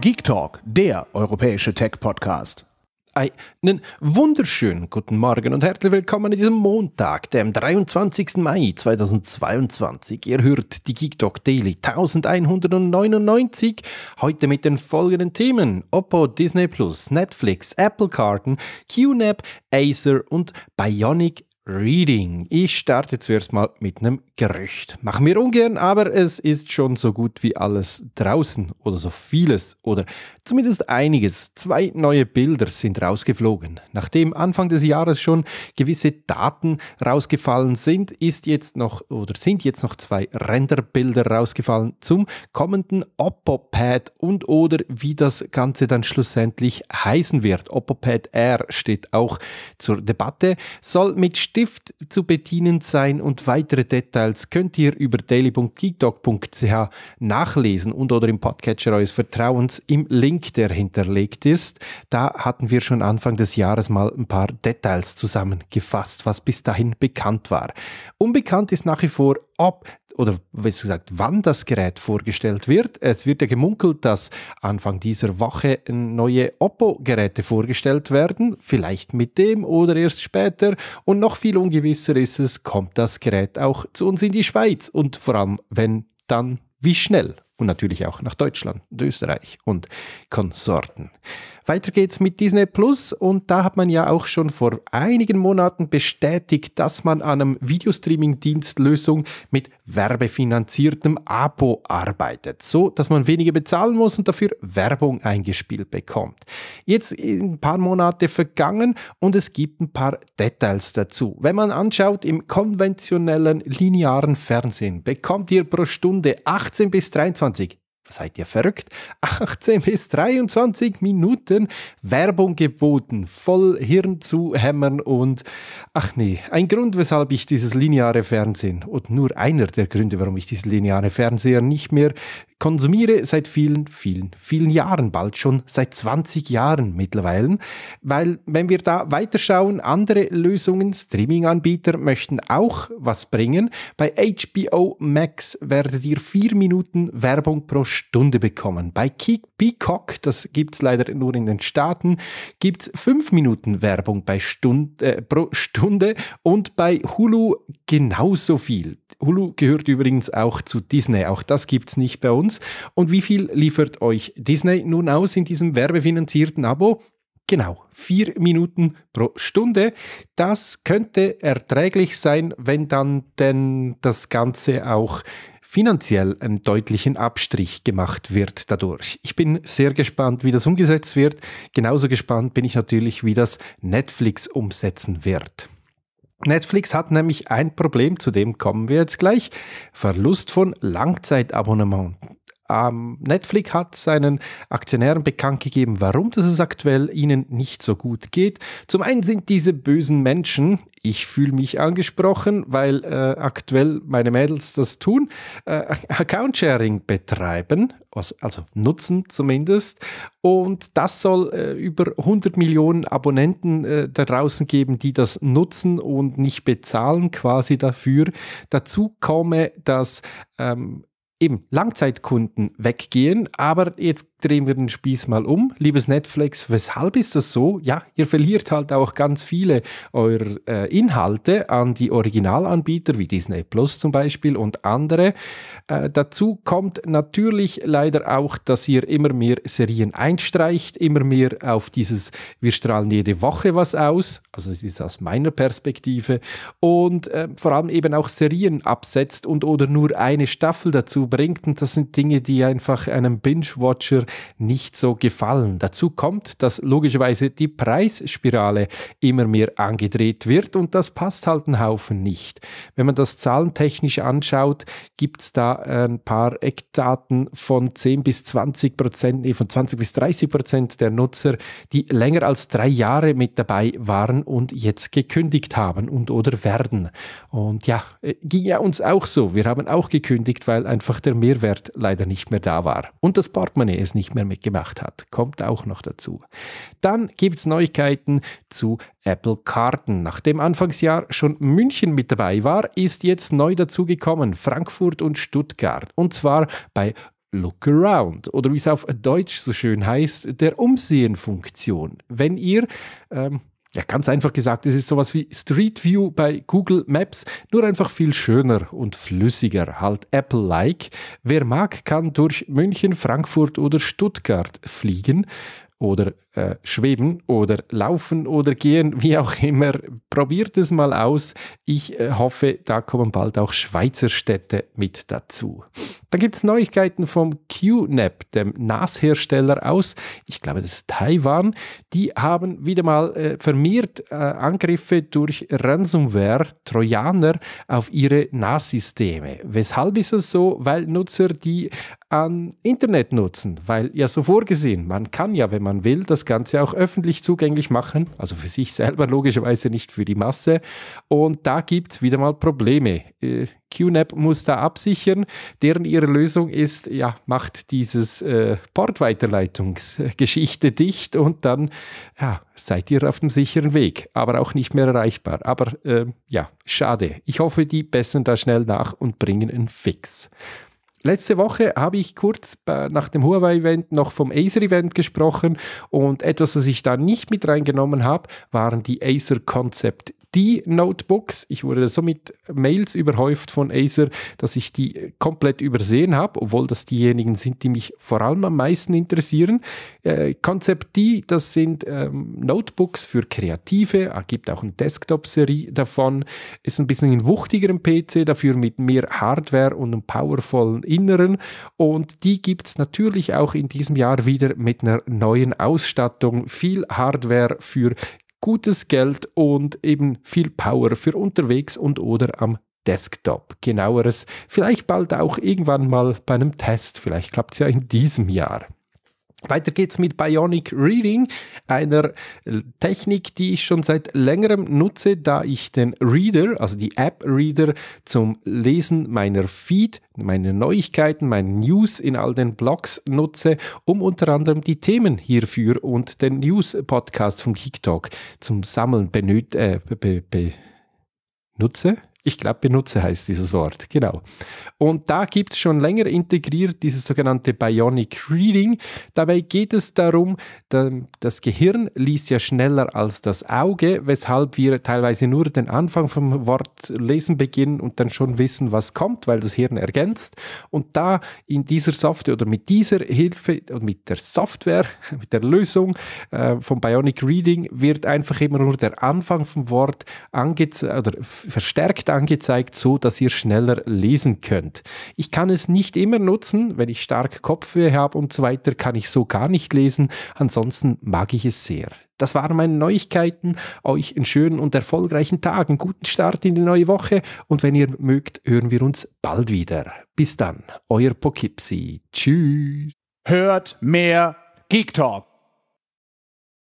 Geek Talk, der europäische Tech-Podcast. Einen wunderschönen guten Morgen und herzlich willkommen an diesem Montag, dem 23. Mai 2022. Ihr hört die Geek Talk Daily 1199. Heute mit den folgenden Themen: Oppo, Disney Plus, Netflix, Apple Karten, QNAP, Acer und Bionic Reading. Ich starte zuerst mal mit einem Gerücht. Machen wir ungern, aber es ist schon so gut wie alles draußen oder so vieles oder zumindest einiges. Zwei neue Bilder sind rausgeflogen. Nachdem Anfang des Jahres schon gewisse Daten rausgefallen sind, ist jetzt noch oder sind jetzt noch zwei Renderbilder rausgefallen zum kommenden Oppo Pad und oder wie das Ganze dann schlussendlich heißen wird. Oppo Pad R steht auch zur Debatte, soll mit Stift zu bedienen sein und weitere Details könnt ihr über daily.geekdog.ch nachlesen und oder im Podcatcher eures Vertrauens im Link, der hinterlegt ist. Da hatten wir schon Anfang des Jahres mal ein paar Details zusammengefasst, was bis dahin bekannt war. Unbekannt ist nach wie vor, ob oder besser gesagt, wann das Gerät vorgestellt wird. Es wird ja gemunkelt, dass Anfang dieser Woche neue Oppo-Geräte vorgestellt werden, vielleicht mit dem oder erst später. Und noch viel ungewisser ist es, kommt das Gerät auch zu uns in die Schweiz und vor allem, wenn, dann wie schnell und natürlich auch nach Deutschland und Österreich und Konsorten. Weiter geht's mit Disney Plus und da hat man ja auch schon vor einigen Monaten bestätigt, dass man an einem Videostreaming-Dienstlösung mit werbefinanziertem Abo arbeitet, so dass man weniger bezahlen muss und dafür Werbung eingespielt bekommt. Jetzt sind ein paar Monate vergangen und es gibt ein paar Details dazu. Wenn man anschaut, im konventionellen linearen Fernsehen bekommt ihr pro Stunde 18 bis 23 seid ihr verrückt? 18 bis 23 Minuten Werbung geboten, voll Hirn zu hämmern und ach nee, ein Grund, weshalb ich dieses lineare Fernsehen und nur einer der Gründe, warum ich dieses lineare Fernsehen nicht mehr konsumiere seit vielen, vielen, vielen Jahren, bald schon seit 20 Jahren mittlerweile, weil wenn wir da weiterschauen, andere Lösungen, Streaming-Anbieter möchten auch was bringen. Bei HBO Max werdet ihr vier Minuten Werbung pro Stunde bekommen. Bei Peacock, das gibt es leider nur in den Staaten, gibt es 5 Minuten Werbung bei Stund, äh, pro Stunde und bei Hulu genauso viel. Hulu gehört übrigens auch zu Disney, auch das gibt es nicht bei uns. Und wie viel liefert euch Disney nun aus in diesem werbefinanzierten Abo? Genau, vier Minuten pro Stunde. Das könnte erträglich sein, wenn dann denn das Ganze auch finanziell einen deutlichen Abstrich gemacht wird dadurch. Ich bin sehr gespannt, wie das umgesetzt wird. Genauso gespannt bin ich natürlich, wie das Netflix umsetzen wird. Netflix hat nämlich ein Problem, zu dem kommen wir jetzt gleich. Verlust von Langzeitabonnement. Ähm, Netflix hat seinen Aktionären bekannt gegeben, warum das es aktuell ihnen nicht so gut geht. Zum einen sind diese bösen Menschen ich fühle mich angesprochen, weil äh, aktuell meine Mädels das tun, äh, Account-Sharing betreiben, also nutzen zumindest. Und das soll äh, über 100 Millionen Abonnenten äh, da draußen geben, die das nutzen und nicht bezahlen quasi dafür. Dazu komme, dass ähm, eben Langzeitkunden weggehen. Aber jetzt drehen wir den Spieß mal um. Liebes Netflix, weshalb ist das so? Ja, ihr verliert halt auch ganz viele eurer äh, Inhalte an die Originalanbieter wie Disney Plus zum Beispiel und andere. Äh, dazu kommt natürlich leider auch, dass ihr immer mehr Serien einstreicht, immer mehr auf dieses wir strahlen jede Woche was aus, also es ist aus meiner Perspektive und äh, vor allem eben auch Serien absetzt und oder nur eine Staffel dazu bringt. Und das sind Dinge, die einfach einem Binge-Watcher nicht so gefallen. Dazu kommt, dass logischerweise die Preisspirale immer mehr angedreht wird und das passt halt einen Haufen nicht. Wenn man das zahlentechnisch anschaut, gibt es da äh, ein paar Eckdaten von 10 bis 20 Prozent, nee, von 20 bis 30 Prozent der Nutzer, die länger als drei Jahre mit dabei waren und jetzt gekündigt haben und oder werden. Und ja, äh, ging ja uns auch so. Wir haben auch gekündigt, weil einfach einfach der Mehrwert leider nicht mehr da war und das Portemonnaie es nicht mehr mitgemacht hat. Kommt auch noch dazu. Dann gibt es Neuigkeiten zu Apple Karten. Nachdem Anfangsjahr schon München mit dabei war, ist jetzt neu dazugekommen Frankfurt und Stuttgart. Und zwar bei Look Around oder wie es auf Deutsch so schön heißt, der Umsehen-Funktion. Wenn ihr ähm, ja, ganz einfach gesagt, es ist sowas wie Street View bei Google Maps, nur einfach viel schöner und flüssiger, halt Apple-like. Wer mag, kann durch München, Frankfurt oder Stuttgart fliegen. Oder äh, schweben oder laufen oder gehen, wie auch immer. Probiert es mal aus. Ich äh, hoffe, da kommen bald auch Schweizer Städte mit dazu. Da gibt es Neuigkeiten vom QNAP, dem NAS-Hersteller aus, ich glaube, das ist Taiwan. Die haben wieder mal äh, vermehrt äh, Angriffe durch Ransomware, Trojaner, auf ihre NAS-Systeme. Weshalb ist es so? Weil Nutzer, die an Internet nutzen, weil ja so vorgesehen, man kann ja, wenn man will, das das Ganze auch öffentlich zugänglich machen, also für sich selber logischerweise nicht für die Masse. Und da gibt es wieder mal Probleme. Äh, QNAP muss da absichern, deren ihre Lösung ist, ja, macht dieses äh, Portweiterleitungsgeschichte dicht und dann ja, seid ihr auf dem sicheren Weg, aber auch nicht mehr erreichbar. Aber äh, ja, schade. Ich hoffe, die bessern da schnell nach und bringen einen Fix. Letzte Woche habe ich kurz äh, nach dem Huawei-Event noch vom Acer-Event gesprochen und etwas, was ich da nicht mit reingenommen habe, waren die Acer Concept die Notebooks. Ich wurde somit Mails überhäuft von Acer, dass ich die komplett übersehen habe, obwohl das diejenigen sind, die mich vor allem am meisten interessieren. Äh, Concept D, das sind ähm, Notebooks für Kreative, es äh, gibt auch eine Desktop-Serie davon, ist ein bisschen ein wuchtigeren PC, dafür mit mehr Hardware und einem powervollen Inneren. Und die gibt es natürlich auch in diesem Jahr wieder mit einer neuen Ausstattung. Viel Hardware für gutes Geld und eben viel Power für unterwegs und oder am Desktop. Genaueres vielleicht bald auch irgendwann mal bei einem Test. Vielleicht klappt es ja in diesem Jahr. Weiter geht's mit Bionic Reading, einer Technik, die ich schon seit längerem nutze, da ich den Reader, also die App Reader, zum Lesen meiner Feed, meine Neuigkeiten, meine News in all den Blogs nutze, um unter anderem die Themen hierfür und den News-Podcast vom TikTok zum Sammeln benöt, äh, be, be, nutze ich glaube, benutze heißt dieses Wort, genau. Und da gibt es schon länger integriert dieses sogenannte Bionic Reading. Dabei geht es darum, das Gehirn liest ja schneller als das Auge, weshalb wir teilweise nur den Anfang vom Wort lesen beginnen und dann schon wissen, was kommt, weil das Hirn ergänzt. Und da in dieser Software oder mit dieser Hilfe und mit der Software, mit der Lösung äh, vom Bionic Reading wird einfach immer nur der Anfang vom Wort angezeigt oder verstärkt angezeigt, so dass ihr schneller lesen könnt. Ich kann es nicht immer nutzen. Wenn ich stark Kopfweh habe und so weiter, kann ich so gar nicht lesen. Ansonsten mag ich es sehr. Das waren meine Neuigkeiten. Euch einen schönen und erfolgreichen Tag, einen guten Start in die neue Woche und wenn ihr mögt, hören wir uns bald wieder. Bis dann, euer Pokipsi. Tschüss. Hört mehr Geek Talk.